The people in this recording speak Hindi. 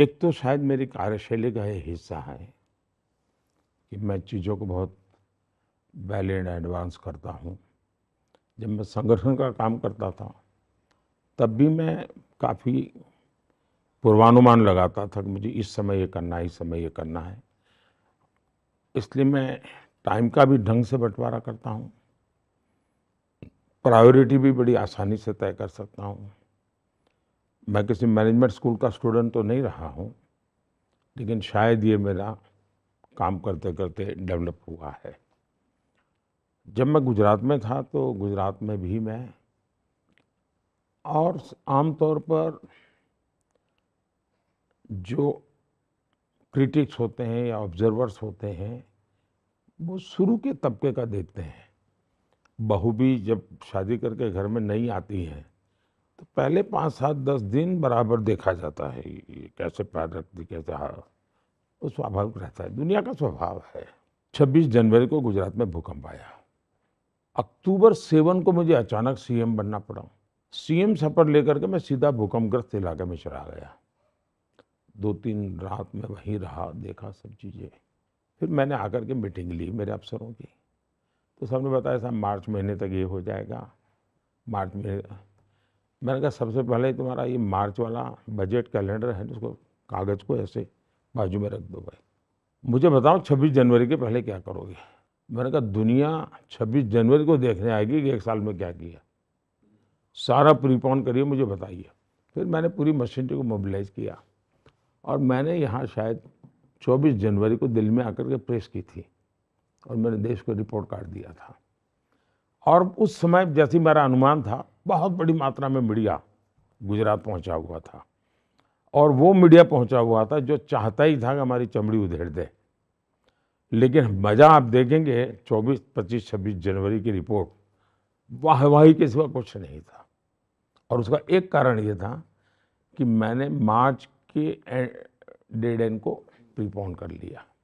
एक तो शायद मेरी कार्यशैली का ये हिस्सा है कि मैं चीज़ों को बहुत वैल एंड एडवांस करता हूँ जब मैं संगठन का काम करता था तब भी मैं काफ़ी पूर्वानुमान लगाता था कि मुझे इस समय ये करना है इस समय ये करना है इसलिए मैं टाइम का भी ढंग से बंटवारा करता हूँ प्रायोरिटी भी बड़ी आसानी से तय कर सकता हूँ मैं किसी मैनेजमेंट स्कूल का स्टूडेंट तो नहीं रहा हूँ लेकिन शायद ये मेरा काम करते करते डेवलप हुआ है जब मैं गुजरात में था तो गुजरात में भी मैं और आमतौर पर जो क्रिटिक्स होते हैं या ऑब्जर्वर्स होते हैं वो शुरू के तबके का देखते हैं बहू भी जब शादी करके घर में नहीं आती हैं तो पहले पाँच सात दस दिन बराबर देखा जाता है ये कैसे पैर रखती कैसे हाँ वो स्वाभाविक रहता है दुनिया का स्वभाव है 26 जनवरी को गुजरात में भूकंप आया अक्टूबर सेवन को मुझे अचानक सीएम बनना पड़ा सीएम सफर लेकर के मैं सीधा भूकंपग्रस्त इलाके में चला गया दो तीन रात में वहीं रहा देखा सब चीज़ें फिर मैंने आकर के मीटिंग ली मेरे अफसरों की तो सबने बताया साहब मार्च महीने तक ये हो जाएगा मार्च में मैंने कहा सबसे पहले तुम्हारा ये मार्च वाला बजट कैलेंडर है उसको कागज़ को ऐसे बाजू में रख दो भाई मुझे बताओ 26 जनवरी के पहले क्या करोगे मैंने कहा दुनिया 26 जनवरी को देखने आएगी कि एक साल में क्या किया सारा प्रीपॉन करिए मुझे बताइए फिर मैंने पूरी मशीनरी को मोबिलाइज किया और मैंने यहाँ शायद 24 जनवरी को दिल्ली में आकर के प्रेस की थी और मैंने देश को रिपोर्ट कार्ड दिया था और उस समय जैसे मेरा अनुमान था बहुत बड़ी मात्रा में मीडिया गुजरात पहुंचा हुआ था और वो मीडिया पहुंचा हुआ था जो चाहता ही था कि हमारी चमड़ी उधेड़ दे लेकिन मज़ा आप देखेंगे 24, 25, 26 जनवरी की रिपोर्ट वाहवाही के सिवा कुछ नहीं था और उसका एक कारण ये था कि मैंने मार्च के डेड एंड को प्रीपोन कर लिया